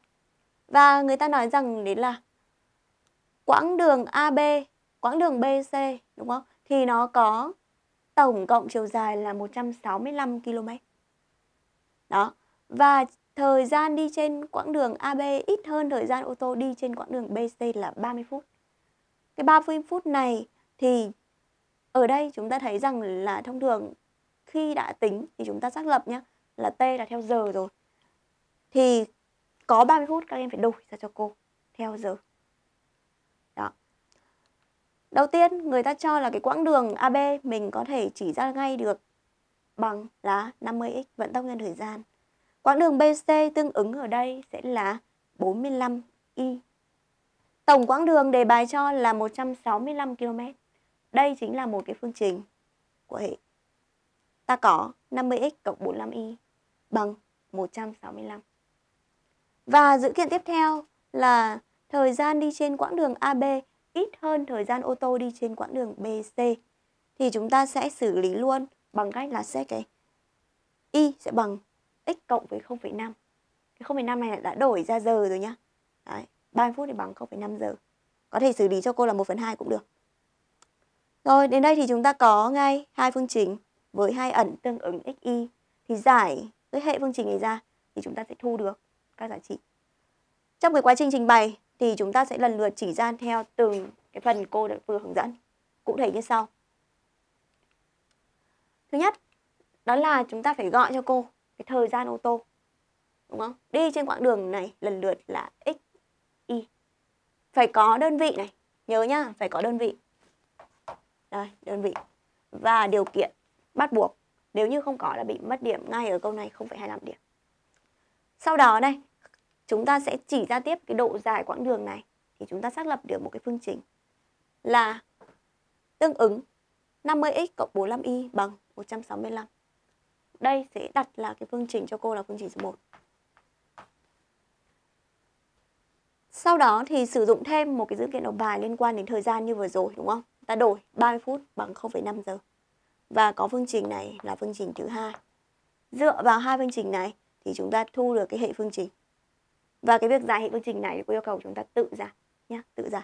Và người ta nói rằng đấy là quãng đường AB, quãng đường BC đúng không? Thì nó có tổng cộng chiều dài là 165 km. Đó. Và thời gian đi trên quãng đường AB ít hơn thời gian ô tô đi trên quãng đường BC là 30 phút. Cái 30 phút này thì ở đây chúng ta thấy rằng là thông thường khi đã tính thì chúng ta xác lập nhé là T là theo giờ rồi thì có 30 phút các em phải đổi ra cho cô theo giờ đó đầu tiên người ta cho là cái quãng đường AB mình có thể chỉ ra ngay được bằng là 50x vận tốc nhân thời gian quãng đường BC tương ứng ở đây sẽ là 45y tổng quãng đường đề bài cho là 165 km đây chính là một cái phương trình của hệ. Ta có 50x cộng 45y bằng 165. Và dữ kiện tiếp theo là thời gian đi trên quãng đường AB ít hơn thời gian ô tô đi trên quãng đường BC. Thì chúng ta sẽ xử lý luôn bằng cách là xét cái y sẽ bằng x cộng với 0,5. Cái 0,5 này đã đổi ra giờ rồi nhá. Đấy, 30 phút thì bằng 0,5 giờ. Có thể xử lý cho cô là 1 phần 2 cũng được. Rồi, đến đây thì chúng ta có ngay hai phương trình với hai ẩn tương ứng x, y. Thì giải cái hệ phương trình này ra thì chúng ta sẽ thu được các giá trị. Trong cái quá trình trình bày thì chúng ta sẽ lần lượt chỉ ra theo từng cái phần cô đã vừa hướng dẫn. Cụ thể như sau. Thứ nhất, đó là chúng ta phải gọi cho cô cái thời gian ô tô. Đúng không? Đi trên quãng đường này lần lượt là x, y. Phải có đơn vị này. Nhớ nhá, phải có đơn vị đây đơn vị và điều kiện bắt buộc nếu như không có là bị mất điểm ngay ở câu này 0,25 điểm sau đó đây chúng ta sẽ chỉ ra tiếp cái độ dài quãng đường này thì chúng ta xác lập được một cái phương trình là tương ứng 50x cộng 45y bằng 165. Đây sẽ đặt là cái phương trình cho cô là phương trình số 1. Sau đó thì sử dụng thêm một cái dữ kiện đầu bài liên quan đến thời gian như vừa rồi đúng không? ta đổi 30 phút bằng 0,5 giờ. Và có phương trình này là phương trình thứ hai. Dựa vào hai phương trình này thì chúng ta thu được cái hệ phương trình. Và cái việc giải hệ phương trình này cô yêu cầu chúng ta tự giải nhé, tự giải.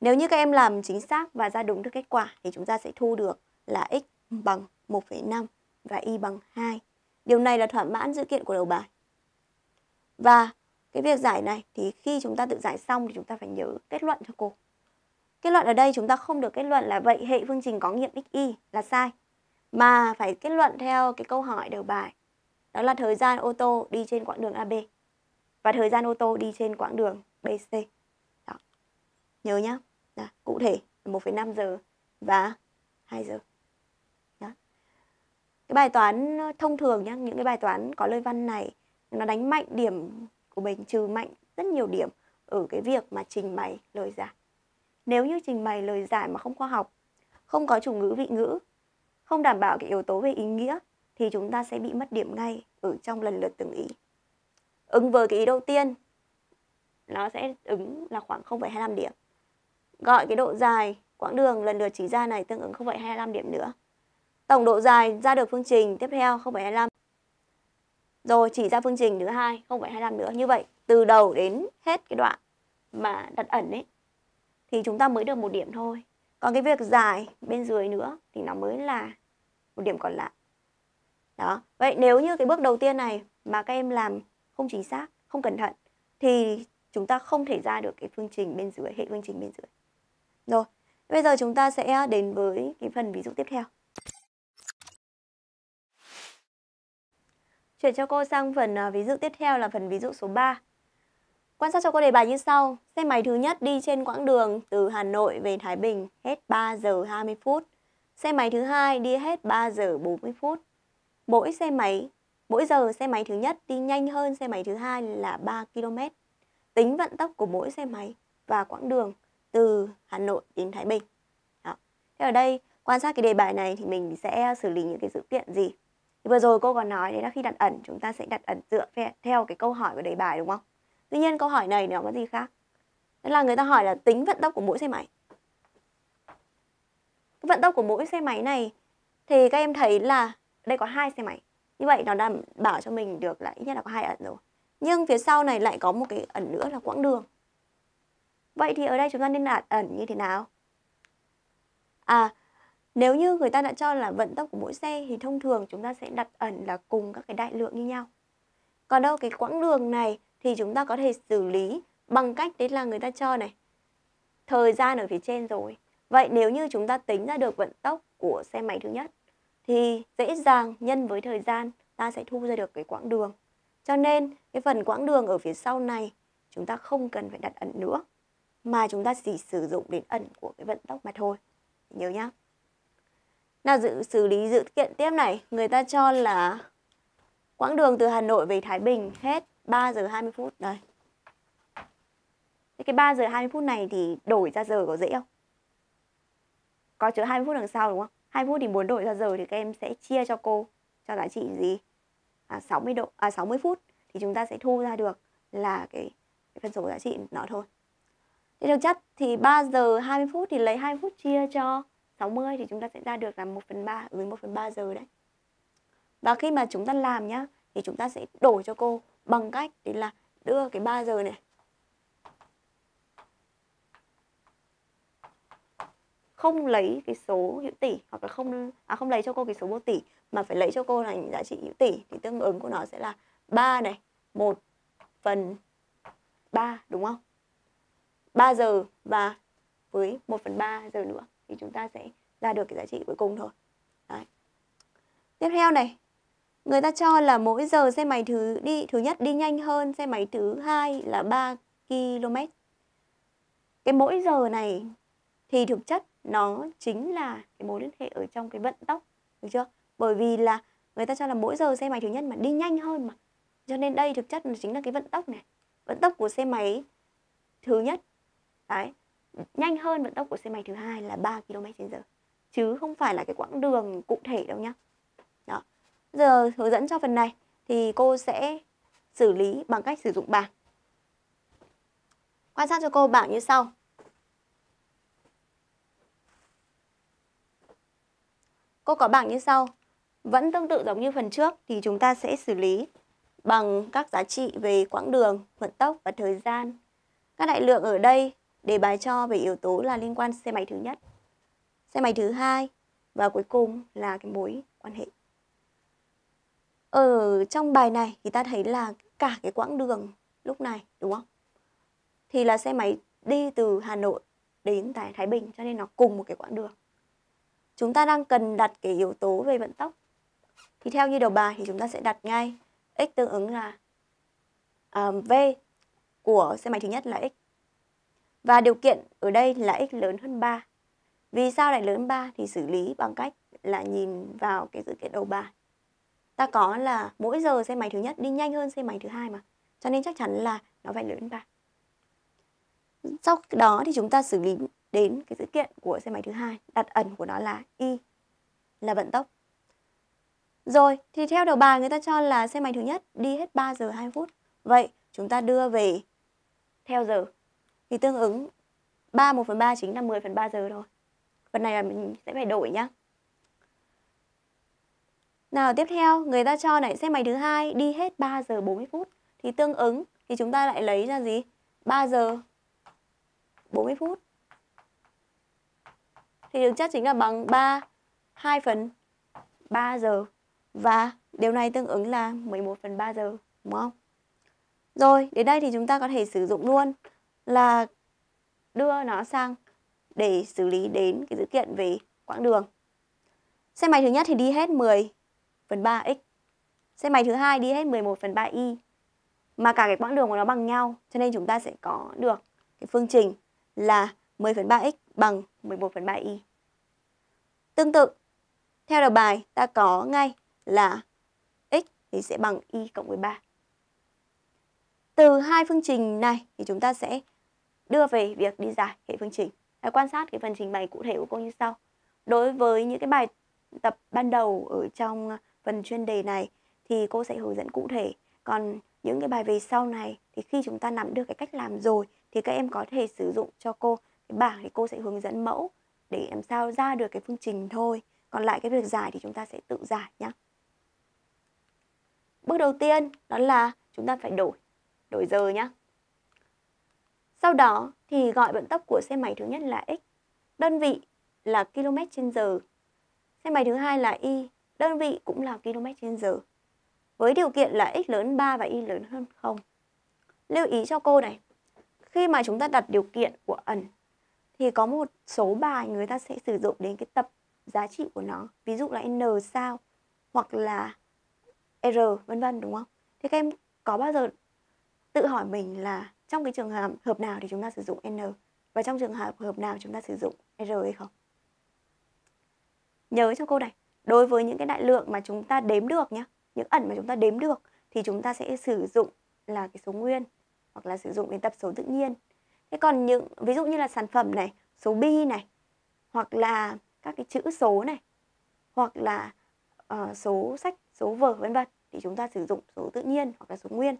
Nếu như các em làm chính xác và ra đúng được kết quả thì chúng ta sẽ thu được là x bằng 1,5 và y bằng 2. Điều này là thỏa mãn dữ kiện của đầu bài. Và cái việc giải này thì khi chúng ta tự giải xong thì chúng ta phải nhớ kết luận cho cô. Kết luận ở đây chúng ta không được kết luận là vậy hệ phương trình có nghiệm xy là sai, mà phải kết luận theo cái câu hỏi đầu bài. Đó là thời gian ô tô đi trên quãng đường AB và thời gian ô tô đi trên quãng đường BC. Đó. Nhớ nhá. Đó. Cụ thể 1,5 giờ và 2 giờ. Đó. Cái bài toán thông thường nhá, những cái bài toán có lời văn này nó đánh mạnh điểm của mình trừ mạnh rất nhiều điểm ở cái việc mà trình bày lời giải nếu như trình bày lời giải mà không khoa học, không có chủ ngữ vị ngữ, không đảm bảo cái yếu tố về ý nghĩa thì chúng ta sẽ bị mất điểm ngay ở trong lần lượt từng ý. Ứng với cái ý đầu tiên, nó sẽ ứng là khoảng 0,25 điểm. Gọi cái độ dài quãng đường lần lượt chỉ ra này tương ứng 0,25 điểm nữa. Tổng độ dài ra được phương trình tiếp theo 0,25. Rồi chỉ ra phương trình thứ hai 0,25 nữa. Như vậy từ đầu đến hết cái đoạn mà đặt ẩn ấy thì chúng ta mới được một điểm thôi còn cái việc dài bên dưới nữa thì nó mới là một điểm còn lại đó vậy nếu như cái bước đầu tiên này mà các em làm không chính xác không cẩn thận thì chúng ta không thể ra được cái phương trình bên dưới hệ phương trình bên dưới rồi bây giờ chúng ta sẽ đến với cái phần ví dụ tiếp theo Chuyển cho cô sang phần à, ví dụ tiếp theo là phần ví dụ số 3. Quan sát cho cô đề bài như sau. Xe máy thứ nhất đi trên quãng đường từ Hà Nội về Thái Bình hết 3 giờ 20 phút. Xe máy thứ hai đi hết 3 giờ 40 phút. Mỗi xe máy, mỗi giờ xe máy thứ nhất đi nhanh hơn xe máy thứ hai là 3 km. Tính vận tốc của mỗi xe máy và quãng đường từ Hà Nội đến Thái Bình. Đó. Thế ở đây quan sát cái đề bài này thì mình sẽ xử lý những cái dữ kiện gì? Vừa rồi cô còn nói đấy là khi đặt ẩn chúng ta sẽ đặt ẩn dựa theo cái câu hỏi của đề bài đúng không? Tuy nhiên câu hỏi này nó có gì khác? Đó là người ta hỏi là tính vận tốc của mỗi xe máy. vận tốc của mỗi xe máy này thì các em thấy là đây có hai xe máy. Như vậy nó đảm bảo cho mình được là ít nhất là có hai ẩn rồi. Nhưng phía sau này lại có một cái ẩn nữa là quãng đường. Vậy thì ở đây chúng ta nên đặt ẩn như thế nào? À, nếu như người ta đã cho là vận tốc của mỗi xe thì thông thường chúng ta sẽ đặt ẩn là cùng các cái đại lượng như nhau. Còn đâu cái quãng đường này thì chúng ta có thể xử lý bằng cách đấy là người ta cho này thời gian ở phía trên rồi. Vậy nếu như chúng ta tính ra được vận tốc của xe máy thứ nhất thì dễ dàng nhân với thời gian ta sẽ thu ra được cái quãng đường. Cho nên cái phần quãng đường ở phía sau này chúng ta không cần phải đặt ẩn nữa mà chúng ta chỉ sử dụng đến ẩn của cái vận tốc mà thôi. Nhớ nhá. Nào dự xử lý dự kiện tiếp này, người ta cho là quãng đường từ Hà Nội về Thái Bình hết 3 giờ 20 phút đây Thế cái 3 giờ 20 phút này thì đổi ra giờ có dễ không? Có chứa 20 phút đằng sau đúng không? 20 phút thì muốn đổi ra giờ thì các em sẽ chia cho cô cho giá trị gì? À, 60 độ à 60 phút thì chúng ta sẽ thu ra được là cái, cái phân số giá trị nó thôi. Thế được chắc thì 3 giờ 20 phút thì lấy 2 phút chia cho 60 thì chúng ta sẽ ra được là 1 phần 3 với 1 phần 3 giờ đấy. Và khi mà chúng ta làm nhá thì chúng ta sẽ đổi cho cô bằng cách đấy là đưa cái 3 giờ này không lấy cái số hữu tỷ hoặc là không à không lấy cho cô cái số vô tỷ mà phải lấy cho cô là những giá trị hữu tỷ thì tương ứng của nó sẽ là 3 này 1 phần 3 đúng không? 3 giờ và với 1 phần 3 giờ nữa thì chúng ta sẽ ra được cái giá trị cuối cùng thôi. Đấy. Tiếp theo này người ta cho là mỗi giờ xe máy thứ đi thứ nhất đi nhanh hơn xe máy thứ hai là 3 km cái mỗi giờ này thì thực chất nó chính là cái mối liên hệ ở trong cái vận tốc được chưa bởi vì là người ta cho là mỗi giờ xe máy thứ nhất mà đi nhanh hơn mà cho nên đây thực chất nó chính là cái vận tốc này vận tốc của xe máy thứ nhất đấy nhanh hơn vận tốc của xe máy thứ hai là 3 km/h chứ không phải là cái quãng đường cụ thể đâu nhá giờ hướng dẫn cho phần này thì cô sẽ xử lý bằng cách sử dụng bảng. Quan sát cho cô bảng như sau. Cô có bảng như sau. Vẫn tương tự giống như phần trước thì chúng ta sẽ xử lý bằng các giá trị về quãng đường, vận tốc và thời gian. Các đại lượng ở đây đề bài cho về yếu tố là liên quan xe máy thứ nhất, xe máy thứ hai và cuối cùng là cái mối quan hệ ở ờ, trong bài này thì ta thấy là cả cái quãng đường lúc này đúng không thì là xe máy đi từ Hà Nội đến tại Thái Bình cho nên nó cùng một cái quãng đường chúng ta đang cần đặt cái yếu tố về vận tốc thì theo như đầu bài thì chúng ta sẽ đặt ngay x tương ứng là uh, v của xe máy thứ nhất là x và điều kiện ở đây là x lớn hơn 3 vì sao lại lớn hơn 3 thì xử lý bằng cách là nhìn vào cái dữ kiện đầu bài ta có là mỗi giờ xe máy thứ nhất đi nhanh hơn xe máy thứ hai mà cho nên chắc chắn là nó phải lớn hơn ba sau đó thì chúng ta xử lý đến cái sự kiện của xe máy thứ hai đặt ẩn của nó là y là vận tốc rồi thì theo đầu bài người ta cho là xe máy thứ nhất đi hết 3 giờ 2 phút vậy chúng ta đưa về theo giờ thì tương ứng 3 1 phần 3 chính là 10 phần 3 giờ rồi. phần này là mình sẽ phải đổi nhá nào tiếp theo, người ta cho này, xe máy thứ hai đi hết 3 giờ 40 phút thì tương ứng thì chúng ta lại lấy ra gì? 3 giờ 40 phút. Thì đường chắc chính là bằng 3 2 phần 3 giờ và điều này tương ứng là 11 phần 3 giờ đúng không? Rồi, đến đây thì chúng ta có thể sử dụng luôn là đưa nó sang để xử lý đến cái dữ kiện về quãng đường. Xe máy thứ nhất thì đi hết 10 phần 3x. Xe máy thứ hai đi hết 11 phần 3y. Mà cả cái quãng đường của nó bằng nhau, cho nên chúng ta sẽ có được cái phương trình là 10 phần 3x bằng 11 phần 3y. Tương tự, theo đầu bài ta có ngay là x thì sẽ bằng y cộng với 3. Từ hai phương trình này thì chúng ta sẽ đưa về việc đi giải hệ phương trình. Hãy à, quan sát cái phần trình bày cụ thể của cô như sau. Đối với những cái bài tập ban đầu ở trong phần chuyên đề này thì cô sẽ hướng dẫn cụ thể. Còn những cái bài về sau này thì khi chúng ta nắm được cái cách làm rồi thì các em có thể sử dụng cho cô cái bảng thì cô sẽ hướng dẫn mẫu để làm sao ra được cái phương trình thôi. Còn lại cái việc giải thì chúng ta sẽ tự giải nhé. Bước đầu tiên đó là chúng ta phải đổi, đổi giờ nhé. Sau đó thì gọi vận tốc của xe máy thứ nhất là x, đơn vị là km trên giờ. Xe máy thứ hai là y, đơn vị cũng là km trên giờ với điều kiện là x lớn 3 và y lớn hơn 0. Lưu ý cho cô này, khi mà chúng ta đặt điều kiện của ẩn thì có một số bài người ta sẽ sử dụng đến cái tập giá trị của nó, ví dụ là n sao hoặc là r vân vân đúng không? Thế các em có bao giờ tự hỏi mình là trong cái trường hợp nào thì chúng ta sử dụng n và trong trường hợp hợp nào chúng ta sử dụng r hay không? Nhớ cho cô này, đối với những cái đại lượng mà chúng ta đếm được nhé những ẩn mà chúng ta đếm được thì chúng ta sẽ sử dụng là cái số nguyên hoặc là sử dụng đến tập số tự nhiên thế còn những ví dụ như là sản phẩm này số bi này hoặc là các cái chữ số này hoặc là uh, số sách số vở vân vân thì chúng ta sử dụng số tự nhiên hoặc là số nguyên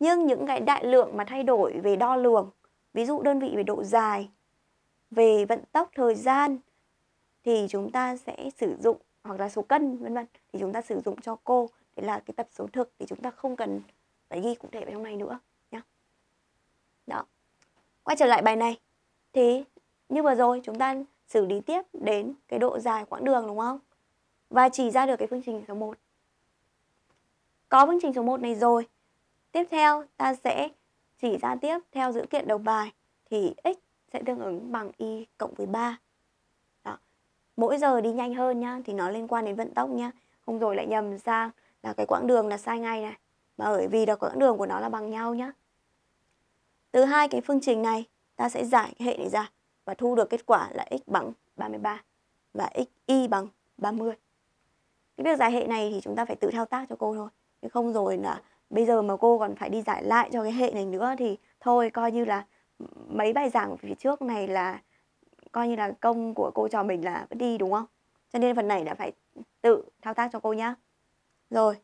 nhưng những cái đại lượng mà thay đổi về đo lường ví dụ đơn vị về độ dài về vận tốc thời gian thì chúng ta sẽ sử dụng hoặc là số cân vân vân thì chúng ta sử dụng cho cô để là cái tập số thực thì chúng ta không cần phải ghi cụ thể vào trong này nữa nhá đó quay trở lại bài này thì như vừa rồi chúng ta xử lý tiếp đến cái độ dài quãng đường đúng không và chỉ ra được cái phương trình số 1 có phương trình số 1 này rồi tiếp theo ta sẽ chỉ ra tiếp theo dữ kiện đầu bài thì x sẽ tương ứng bằng y cộng với 3 mỗi giờ đi nhanh hơn nhá thì nó liên quan đến vận tốc nhá không rồi lại nhầm sang là cái quãng đường là sai ngay này bởi vì là quãng đường của nó là bằng nhau nhá từ hai cái phương trình này ta sẽ giải hệ này ra và thu được kết quả là x bằng 33 và x y bằng 30 cái việc giải hệ này thì chúng ta phải tự thao tác cho cô thôi chứ không rồi là bây giờ mà cô còn phải đi giải lại cho cái hệ này nữa thì thôi coi như là mấy bài giảng phía trước này là coi như là công của cô trò mình là đi đúng không cho nên phần này đã phải tự thao tác cho cô nhá rồi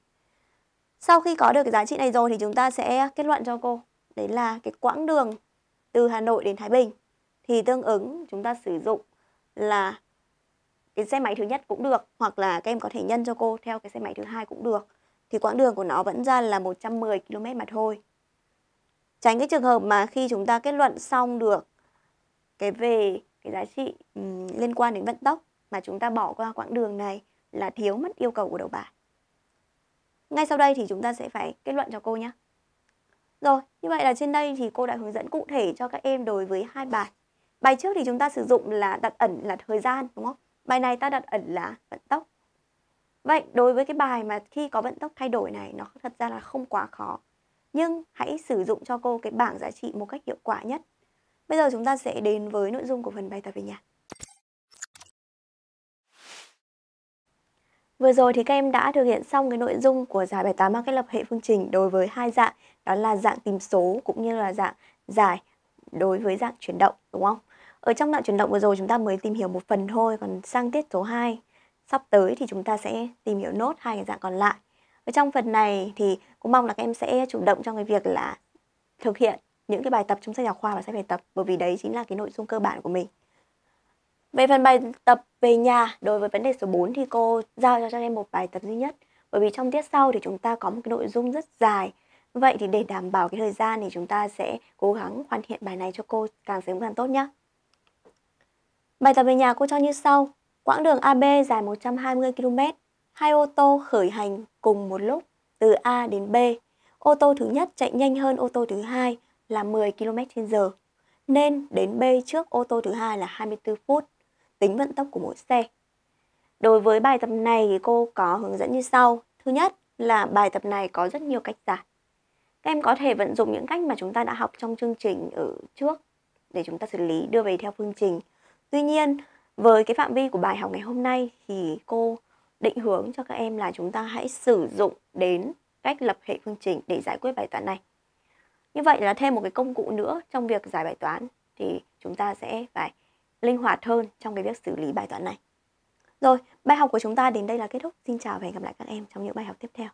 sau khi có được cái giá trị này rồi thì chúng ta sẽ kết luận cho cô đấy là cái quãng đường từ Hà Nội đến Thái Bình thì tương ứng chúng ta sử dụng là cái xe máy thứ nhất cũng được hoặc là các em có thể nhân cho cô theo cái xe máy thứ hai cũng được thì quãng đường của nó vẫn ra là 110 km mà thôi. Tránh cái trường hợp mà khi chúng ta kết luận xong được cái về cái giá trị um, liên quan đến vận tốc mà chúng ta bỏ qua quãng đường này là thiếu mất yêu cầu của đầu bài. Ngay sau đây thì chúng ta sẽ phải kết luận cho cô nhé. Rồi, như vậy là trên đây thì cô đã hướng dẫn cụ thể cho các em đối với hai bài. Bài trước thì chúng ta sử dụng là đặt ẩn là thời gian đúng không? Bài này ta đặt ẩn là vận tốc. Vậy đối với cái bài mà khi có vận tốc thay đổi này nó thật ra là không quá khó. Nhưng hãy sử dụng cho cô cái bảng giá trị một cách hiệu quả nhất Bây giờ chúng ta sẽ đến với nội dung của phần bài tập về nhà Vừa rồi thì các em đã thực hiện xong cái nội dung của giải bài toán mang cách lập hệ phương trình đối với hai dạng, đó là dạng tìm số cũng như là dạng giải đối với dạng chuyển động, đúng không? Ở trong dạng chuyển động vừa rồi chúng ta mới tìm hiểu một phần thôi, còn sang tiết số 2 sắp tới thì chúng ta sẽ tìm hiểu nốt hai cái dạng còn lại. Ở trong phần này thì cũng mong là các em sẽ chủ động trong cái việc là thực hiện những cái bài tập trong sách giáo khoa và sẽ bài tập bởi vì đấy chính là cái nội dung cơ bản của mình. Về phần bài tập về nhà, đối với vấn đề số 4 thì cô giao cho các em một bài tập duy nhất bởi vì trong tiết sau thì chúng ta có một cái nội dung rất dài. Vậy thì để đảm bảo cái thời gian thì chúng ta sẽ cố gắng hoàn thiện bài này cho cô càng sớm càng tốt nhé. Bài tập về nhà cô cho như sau. Quãng đường AB dài 120 km, hai ô tô khởi hành cùng một lúc từ A đến B. Ô tô thứ nhất chạy nhanh hơn ô tô thứ hai là 10 km/h nên đến B trước ô tô thứ hai là 24 phút, tính vận tốc của mỗi xe. Đối với bài tập này thì cô có hướng dẫn như sau. Thứ nhất là bài tập này có rất nhiều cách giải. Các em có thể vận dụng những cách mà chúng ta đã học trong chương trình ở trước để chúng ta xử lý đưa về theo phương trình. Tuy nhiên, với cái phạm vi của bài học ngày hôm nay thì cô định hướng cho các em là chúng ta hãy sử dụng đến cách lập hệ phương trình để giải quyết bài toán này. Như vậy là thêm một cái công cụ nữa trong việc giải bài toán thì chúng ta sẽ phải linh hoạt hơn trong cái việc xử lý bài toán này. Rồi, bài học của chúng ta đến đây là kết thúc. Xin chào và hẹn gặp lại các em trong những bài học tiếp theo.